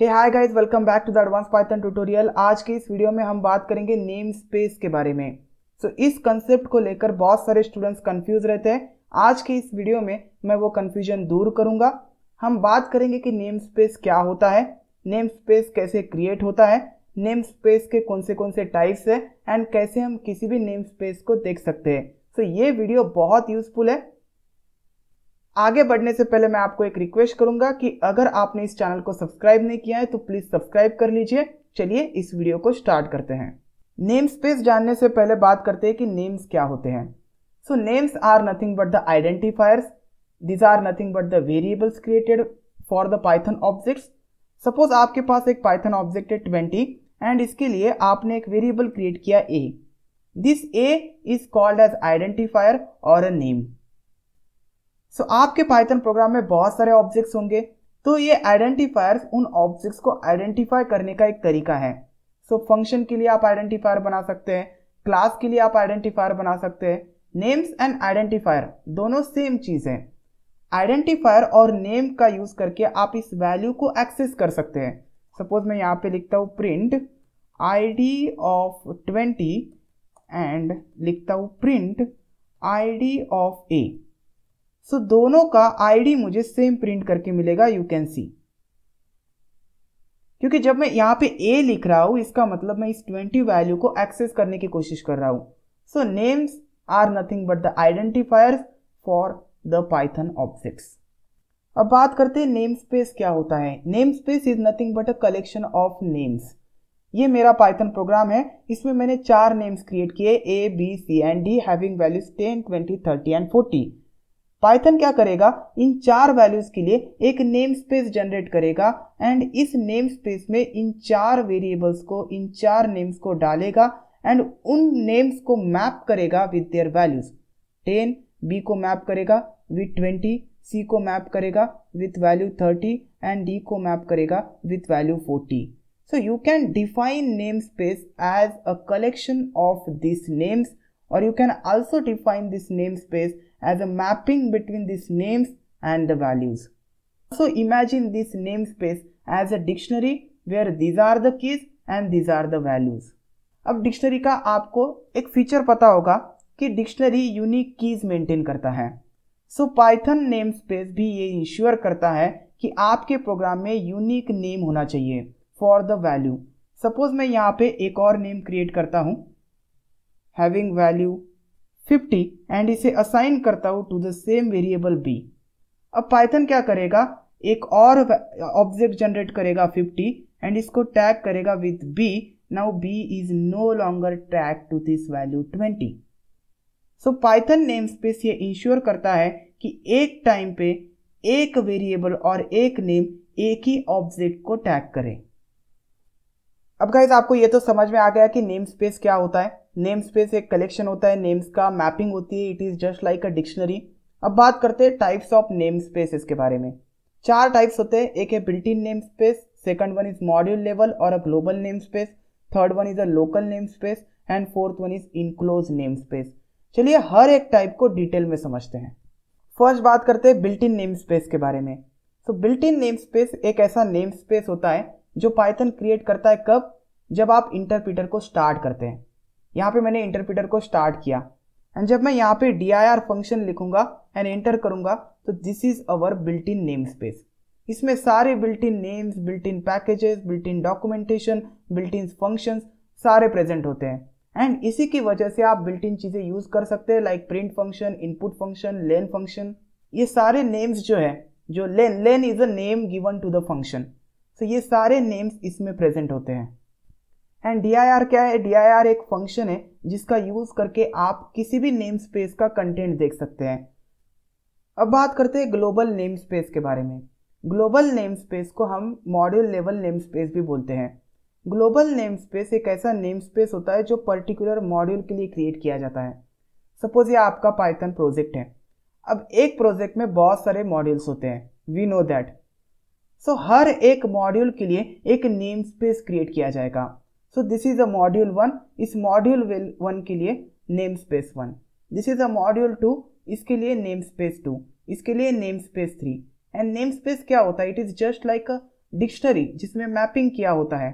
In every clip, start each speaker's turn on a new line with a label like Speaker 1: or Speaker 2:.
Speaker 1: Hey hi guys welcome back to the advance Python tutorial आज के इस video में हम बात करेंगे नेम स्पेस के बारे में सो so, इस कंसेप्ट को लेकर बहुत सारे स्टूडेंट्स कंफ्यूज रहते हैं आज के इस वीडियो में मैं वो कंफ्यूजन दूर करूंगा हम बात करेंगे कि नेम स्पेस क्या होता है नेम स्पेस कैसे क्रिएट होता है नेम स्पेस के कौन से कौन से टाइप्स है एंड कैसे हम किसी भी नेम स्पेस को देख सकते हैं सो so, ये वीडियो बहुत यूजफुल है आगे बढ़ने से पहले मैं आपको एक रिक्वेस्ट करूंगा कि अगर आपने इस चैनल को सब्सक्राइब नहीं किया है तो प्लीज़ सब्सक्राइब कर लीजिए चलिए इस वीडियो को स्टार्ट करते हैं नेम स्पेस जानने से पहले बात करते हैं कि नेम्स क्या होते हैं so names are nothing but the identifiers these are nothing but the variables created for the Python objects suppose आपके पास एक पाइथन ऑब्जेक्ट है ट्वेंटी एंड इसके लिए आपने एक वेरिएबल क्रिएट किया a this a is called as identifier और अ नेम सो so, आपके पाइथन प्रोग्राम में बहुत सारे ऑब्जेक्ट्स होंगे तो ये आइडेंटिफायर्स उन ऑब्जेक्ट्स को आइडेंटिफाई करने का एक तरीका है सो so, फंक्शन के लिए आप आइडेंटिफायर बना सकते हैं क्लास के लिए आप आइडेंटिफायर बना सकते हैं नेम्स एंड आइडेंटिफायर दोनों सेम चीज़ है आइडेंटिफायर और नेम का यूज़ करके आप इस वैल्यू को एक्सेस कर सकते हैं सपोज मैं यहाँ पे लिखता हूँ print I of twenty and लिखता हूँ print I of a so so, दोनों का आईडी मुझे सेम प्रिंट करके मिलेगा यू कैन सी क्योंकि जब मैं यहां पे ए लिख रहा हूं इसका मतलब मैं इस ट्वेंटी वैल्यू को एक्सेस करने की कोशिश कर रहा हूं so names are nothing but the identifier for the Python objects अब बात करते हैं नेम स्पेस क्या होता है name space is nothing but a collection of names ये मेरा पाइथन प्रोग्राम है इसमें मैंने चार नेम्स क्रिएट किए A B C and D having values ten twenty thirty and forty Python क्या करेगा इन चार वैल्यूज के लिए एक नेम स्पेस जनरेट करेगा एंड इस नेम स्पेस में इन चार वेरिएबल्स को इन चार नेम्स को डालेगा एंड उन नेम्स को मैप करेगा with their values ten B को मैप करेगा विथ ट्वेंटी सी को मैप करेगा with value thirty and D को मैप करेगा with value forty so you can define name space as a collection of this names और you can also define this name space as a mapping between these names and the values. So imagine this namespace as a dictionary where these are the keys and these are the values. अब dictionary का आपको एक feature पता होगा कि dictionary unique keys maintain करता है सो Python name space भी ये इंश्योर करता है कि आपके प्रोग्राम में यूनिक नेम होना चाहिए फॉर द वैल्यू सपोज मैं यहाँ पे एक और नेम क्रिएट करता हूँ हैविंग वैल्यू फिफ्टी एंड इसे असाइन करता हूँ to the same variable B अब पाइथन क्या करेगा एक और ऑब्जेक्ट जनरेट करेगा 50 एंड इसको टैग करेगा with B now B is no longer tag to this value 20 so Python name space ये इंश्योर करता है कि एक टाइम पे एक वेरिएबल और एक नेम एक ही ऑब्जेक्ट को टैग करे अब गाइज आपको ये तो समझ में आ गया कि नेम स्पेस क्या होता है नेम स्पेस एक कलेक्शन होता है नेम्स का मैपिंग होती है it is just like a dictionary अब बात करते हैं टाइप्स ऑफ नेम स्पेस के बारे में चार टाइप्स होते हैं एक है built in name space second one is module level और a global name space third one is a local name space and fourth one is enclose name space चलिए हर एक टाइप को डिटेल में समझते हैं फर्स्ट बात करते हैं बिल्ट इन नेम स्पेस के बारे में so built in name space एक ऐसा नेम स्पेस होता है जो पाइथन क्रिएट करता है कब जब आप इंटरप्रीटर को स्टार्ट करते हैं यहाँ पे मैंने इंटरप्रिटर को स्टार्ट किया एंड जब मैं यहाँ पे डी आई आर फंक्शन लिखूंगा एंड एंटर करूंगा तो this is our built in name space इसमें सारे built in names built in packages built in documentation built in function सारे प्रेजेंट होते हैं एंड इसी की वजह से आप बिल्ट इन चीज़ें यूज़ कर सकते हैं like print function input function len function ये सारे नेम्स जो है जो len len is a name given to the function so ये सारे नेम्स इसमें प्रेजेंट होते हैं एंड डी क्या है डी एक फंक्शन है जिसका यूज करके आप किसी भी नेम स्पेस का कंटेंट देख सकते हैं अब बात करते हैं ग्लोबल नेम स्पेस के बारे में ग्लोबल नेम स्पेस को हम मॉड्यूल लेवल नेम स्पेस भी बोलते हैं ग्लोबल नेम स्पेस एक ऐसा नेम स्पेस होता है जो पर्टिकुलर मॉड्यूल के लिए क्रिएट किया जाता है सपोज ये आपका पाइथन प्रोजेक्ट है अब एक प्रोजेक्ट में बहुत सारे मॉड्यूल्स होते हैं वी नो दैट सो हर एक मॉड्यूल के लिए एक नेम स्पेस क्रिएट किया जाएगा so this is a module one इस मॉड्यूल वन के लिए name space one this is a module two इसके लिए नेम स्पेस टू इसके लिए name space three and name space क्या होता है it is just like a dictionary जिसमें मैपिंग किया होता है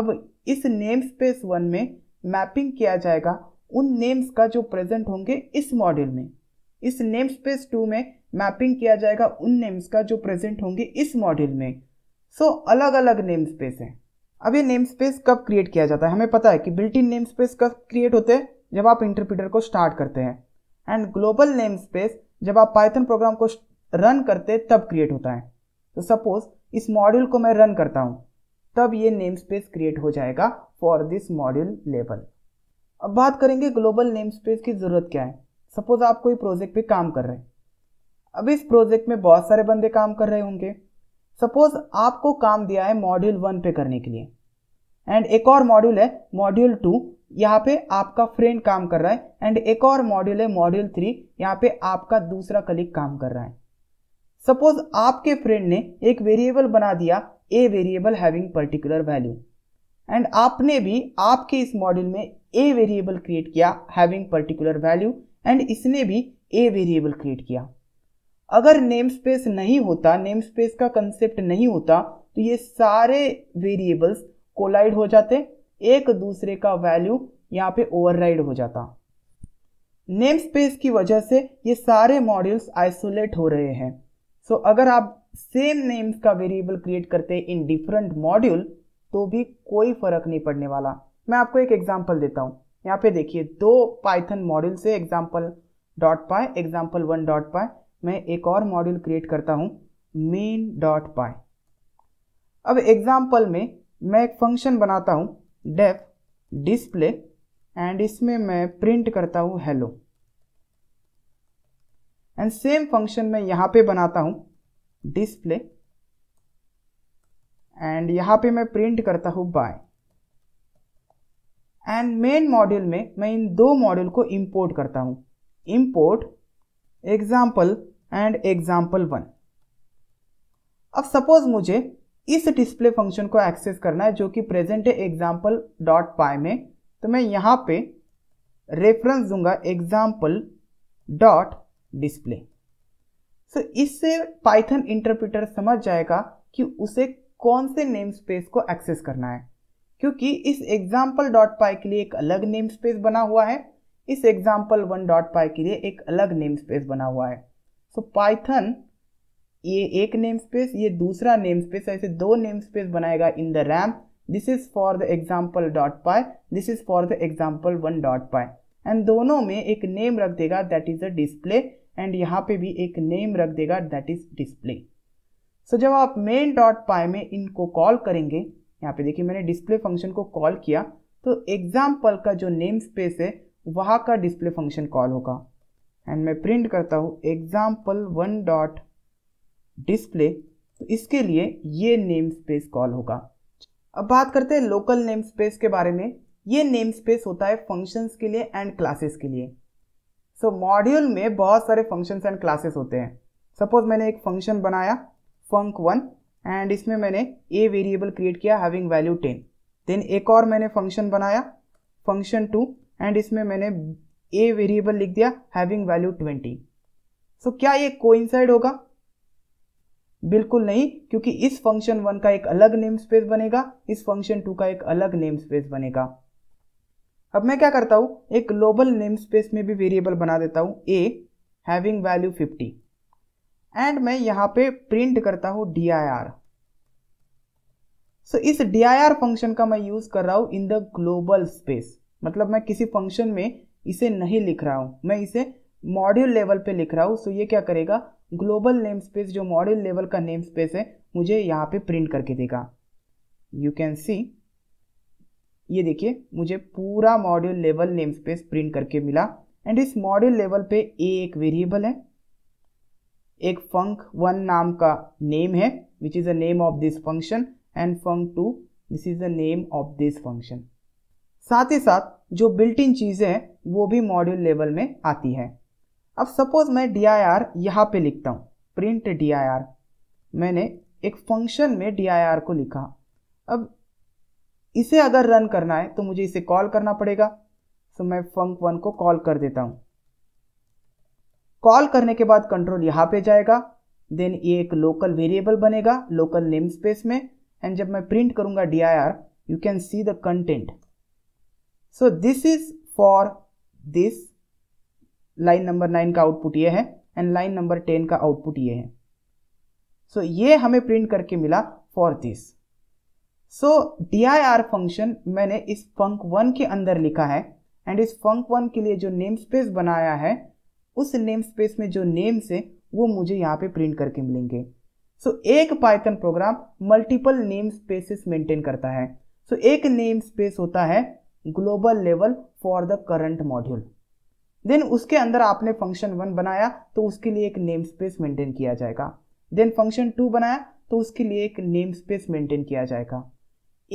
Speaker 1: अब इस नेम स्पेस वन में मैपिंग किया जाएगा उन नेम्स का जो प्रेजेंट होंगे इस मॉड्यूल में इस नेम स्पेस टू में मैपिंग किया जाएगा उन नेम्स का जो प्रेजेंट होंगे इस मॉड्यूल में सो so, अलग अलग नेम स्पेस है अब ये नेम स्पेस कब क्रिएट किया जाता है हमें पता है कि बिल्ट इन नेम स्पेस कब क्रिएट होते हैं जब आप इंटरप्रिटर को स्टार्ट करते हैं एंड ग्लोबल नेम स्पेस जब आप पाइथन प्रोग्राम को रन करते तब क्रिएट होता है तो सपोज इस मॉड्यूल को मैं रन करता हूँ तब ये नेम स्पेस क्रिएट हो जाएगा फॉर दिस मॉड्यूल लेवल अब बात करेंगे ग्लोबल नेम स्पेस की ज़रूरत क्या है सपोज आप कोई प्रोजेक्ट पे काम कर रहे हैं अब इस प्रोजेक्ट में बहुत सारे बंदे काम कर रहे होंगे सपोज आपको काम दिया है मॉड्यूल वन पे करने के लिए एंड एक और मॉड्यूल है मॉड्यूल टू यहाँ पे आपका फ्रेंड काम कर रहा है एंड एक और मॉड्यूल है मॉड्यूल थ्री यहाँ पे आपका दूसरा कलिक काम कर रहा है सपोज आपके फ्रेंड ने एक वेरिएबल बना दिया a variable having particular value and आपने भी आपके इस मॉड्यूल में ए वेरिएबल क्रिएट किया हैविंग पर्टिकुलर वैल्यू एंड इसने भी ए वेरिएबल क्रिएट किया अगर नेम स्पेस नहीं होता नेम स्पेस का कंसेप्ट नहीं होता तो ये सारे वेरिएबल्स कोलाइड हो जाते एक दूसरे का वैल्यू यहाँ पे ओवरराइड हो जाता नेम स्पेस की वजह से ये सारे मॉड्यूल्स आइसोलेट हो रहे हैं सो so, अगर आप सेम नेम्स का वेरिएबल क्रिएट करते इन डिफरेंट मॉड्यूल तो भी कोई फर्क नहीं पड़ने वाला मैं आपको एक एग्जाम्पल देता हूँ यहाँ पे देखिए दो पाइथन मॉड्यूल से example dot py example one dot py मैं एक और मॉड्यूल क्रिएट करता हूँ मेन डॉट पाई अब एग्जाम्पल में मैं एक फंक्शन बनाता हूँ डेफ डिस्प्ले एंड इसमें मैं प्रिंट करता हूँ हेलो एंड सेम फंक्शन मैं यहाँ पे बनाता हूँ डिस्प्ले एंड यहाँ पे मैं प्रिंट करता हूँ बाय एंड मेन मॉड्यूल में मैं इन दो मॉड्यूल को इंपोर्ट करता हूँ import example and example one अब सपोज मुझे इस डिस्प्ले फंक्शन को एक्सेस करना है जो कि प्रेजेंट है एग्जाम्पल डॉट पाई में तो मैं यहाँ पे रेफरेंस दूंगा एग्जाम्पल डॉट डिस्प्ले सो इससे पाइथन इंटरप्रिटर समझ जाएगा कि उसे कौन से नेम स्पेस को एक्सेस करना है क्योंकि इस एग्जाम्पल डॉट पाई के लिए एक अलग नेम स्पेस बना हुआ है इस एग्जाम्पल वन डॉट पाई के लिए एक अलग नेम स्पेस बना हुआ है सो पाइथन ये एक नेम स्पेस ये दूसरा नेम स्पेस ऐसे दो नेम स्पेस बनाएगा in the RAM this is for the example dot py this is for the example one dot py and दोनों में एक नेम रख देगा that is a display and यहाँ पे भी एक नेम रख देगा दैट इज डिस्प्ले सो जब आप मेन डॉट पाई में इनको कॉल करेंगे यहाँ पे देखिए मैंने डिस्प्ले फंक्शन को कॉल किया तो एग्जाम्पल का जो नेम स्पेस है वहाँ का डिस्प्ले फंक्शन कॉल होगा एंड मैं प्रिंट करता हूँ एग्जाम्पल वन डॉट डिस्प्ले तो इसके लिए ये नेम स्पेस कॉल होगा अब बात करते हैं लोकल नेम स्पेस के बारे में ये नेम स्पेस होता है फंक्शंस के लिए एंड क्लासेस के लिए सो so, मॉड्यूल में बहुत सारे फंक्शंस एंड क्लासेस होते हैं सपोज मैंने एक फंक्शन बनाया फंक वन एंड इसमें मैंने ए वेरिएबल क्रिएट किया हैविंग वैल्यू टेन देन एक और मैंने फंक्शन बनाया फंक्शन टू एंड इसमें मैंने ए वेरिएबल लिख दिया हैविंग वैल्यू ट्वेंटी सो क्या ये कोइंसाइड होगा बिल्कुल नहीं क्योंकि इस फंक्शन वन का एक अलग नेम स्पेस बनेगा इस फंक्शन टू का एक अलग नेम स्पेस बनेगा अब मैं क्या करता हूं एक ग्लोबल नेम स्पेस में भी वेरिएबल बना देता हूं a having value fifty and मैं यहां पे प्रिंट करता हूं डी आई आर सो इस डी आई आर फंक्शन का मैं यूज कर रहा हूं इन द ग्लोबल स्पेस मतलब मैं किसी फंक्शन में इसे नहीं लिख रहा हूँ मैं इसे मॉड्यूल लेवल पे लिख रहा हूँ सो ये क्या करेगा ग्लोबल नेम स्पेस जो मॉड्यूल लेवल का नेम स्पेस है मुझे यहाँ पे प्रिंट करके देगा यू कैन सी ये देखिए मुझे पूरा module level name space print करके मिला एंड इस मॉड्यूल लेवल पे ए एक वेरिएबल है एक फंक वन नाम का नेम है which is the name of this function and func two this is the name of this function साथ ही साथ जो बिल्ट इन चीज़ें हैं वो भी मॉड्यूल लेवल में आती हैं अब सपोज मैं डी आई आर यहाँ पर लिखता हूँ प्रिंट डी आई आर मैंने एक फंक्शन में डी आई आर को लिखा अब इसे अगर रन करना है तो मुझे इसे कॉल करना पड़ेगा सो मैं फंक वन को कॉल कर देता हूँ कॉल करने के बाद कंट्रोल यहाँ पे जाएगा देन ये एक लोकल वेरिएबल बनेगा लोकल नेम स्पेस में एंड जब मैं प्रिंट करूँगा D I R you can see the content so this is for this line number nine का आउटपुट ये है एंड लाइन नंबर टेन का आउटपुट ये है सो so, ये हमें प्रिंट करके मिला for this so D I R function मैंने इस फंक वन के अंदर लिखा है एंड इस फंक वन के लिए जो नेम स्पेस बनाया है उस नेम स्पेस में जो नेम्स है वो मुझे यहाँ पे प्रिंट करके मिलेंगे सो so, एक Python program multiple name spaces maintain करता है सो so, एक नेम स्पेस होता है global level for the current module then उसके अंदर आपने फंक्शन वन बनाया तो उसके लिए एक नेम स्पेस मेंटेन किया जाएगा देन फंक्शन टू बनाया तो उसके लिए एक नेम स्पेस मेंटेन किया जाएगा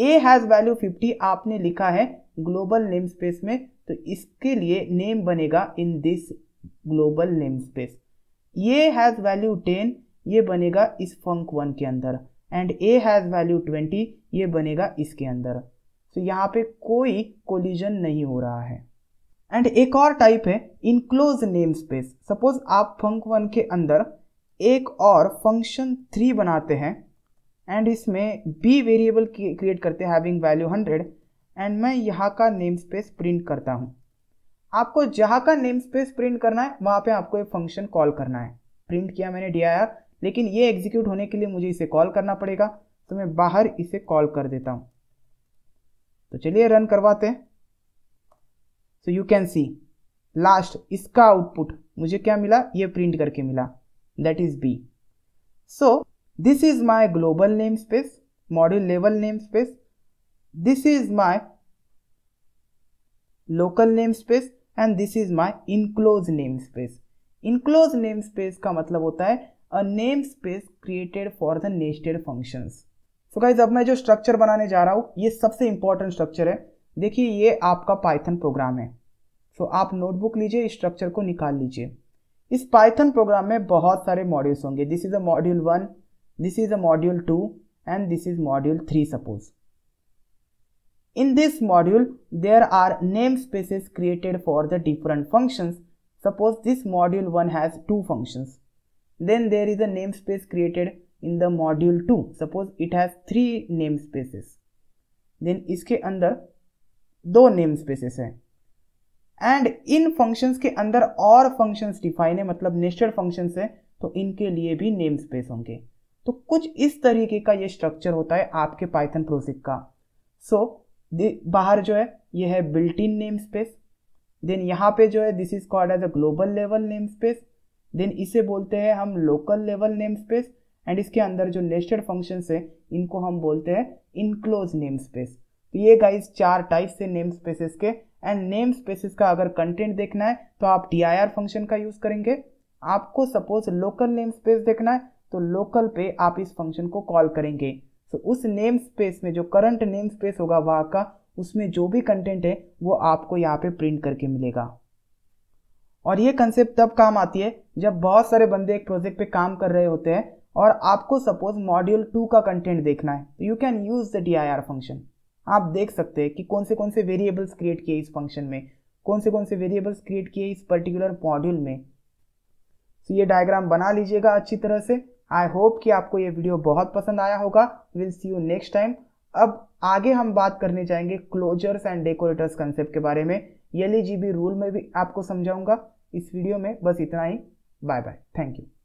Speaker 1: ए हैज़ वैल्यू 50 आपने लिखा है ग्लोबल नेम स्पेस में तो इसके लिए नेम बनेगा in this global name space ये हैज़ वैल्यू 10 ये बनेगा इस फंक वन के अंदर एंड ए हैज़ वैल्यू 20 ये बनेगा इसके अंदर तो यहाँ पे कोई कोलिजन नहीं हो रहा है एंड एक और टाइप है इनक्लोज नेम स्पेस सपोज आप फंक वन के अंदर एक और फंक्शन थ्री बनाते हैं एंड इसमें बी वेरिएबल क्रिएट करते हैं हैविंग वैल्यू हंड्रेड एंड मैं यहाँ का नेम स्पेस प्रिंट करता हूँ आपको जहाँ का नेम स्पेस प्रिंट करना है वहाँ पे आपको एक फंक्शन कॉल करना है प्रिंट किया मैंने डी लेकिन ये एग्जीक्यूट होने के लिए मुझे इसे कॉल करना पड़ेगा तो मैं बाहर इसे कॉल कर देता हूँ तो चलिए रन करवाते so you can see last इसका आउटपुट मुझे क्या मिला ये प्रिंट करके मिला that is B so this is my global name space module level name space this is my local name space and this is my enclose name space enclose name space का मतलब होता है a name space created for the nested functions so तो guys अब मैं जो structure बनाने जा रहा हूँ ये सबसे इंपॉर्टेंट स्ट्रक्चर है देखिए ये आपका पाइथन प्रोग्राम है सो so, आप नोटबुक लीजिए इस स्ट्रक्चर को निकाल लीजिए इस पाइथन प्रोग्राम में बहुत सारे मॉड्यूल्स होंगे this is a module one this is a module two and this is module three suppose in this module there are name spaces created for the different functions suppose this module one has two functions then there is a name space created in the module 2 suppose it has three name spaces then इसके अंदर दो name spaces हैं and इन functions के अंदर और functions define है मतलब नेस्टेड फंक्शंस है तो इनके लिए भी नेम स्पेस होंगे तो कुछ इस तरीके का ये स्ट्रक्चर होता है आपके पाइथन प्रोसिक का सो so, बाहर जो है ये है built in name space then यहाँ पे जो है this is called as a global level name space then इसे बोलते हैं हम local level name space and इसके अंदर जो नेस्टेड फंक्शन है इनको हम बोलते हैं इनक्लोज नेम स्पेस तो ये गाइज चार टाइप से नेम स्पेसिस के एंड नेम स्पेसिस का अगर कंटेंट देखना है तो आप टी आई आर फंक्शन का यूज़ करेंगे आपको सपोज लोकल नेम स्पेस देखना है तो लोकल पे आप इस फंक्शन को कॉल करेंगे तो उस नेम स्पेस में जो करंट नेम स्पेस होगा वहाँ का उसमें जो भी कंटेंट है वो आपको यहाँ पे प्रिंट करके मिलेगा और ये कंसेप्ट तब काम आती है जब बहुत सारे बंदे एक प्रोजेक्ट पे काम कर रहे होते हैं और आपको सपोज मॉड्यूल टू का कंटेंट देखना है तो you can use the D I R function आप देख सकते हैं कि कौन से कौन से वेरिएबल्स क्रिएट किए इस फंक्शन में कौन से कौन से वेरिएबल्स क्रिएट किए इस पर्टिकुलर मॉड्यूल में तो ये डायग्राम बना लीजिएगा अच्छी तरह से आई होप कि आपको ये वीडियो बहुत पसंद आया होगा will see you next time अब आगे हम बात करने जाएंगे क्लोजर्स एंड डेकोरेटर्स कंसेप्ट के बारे में एल रूल में भी आपको समझाऊंगा इस वीडियो में बस इतना ही बाय बाय थैंक यू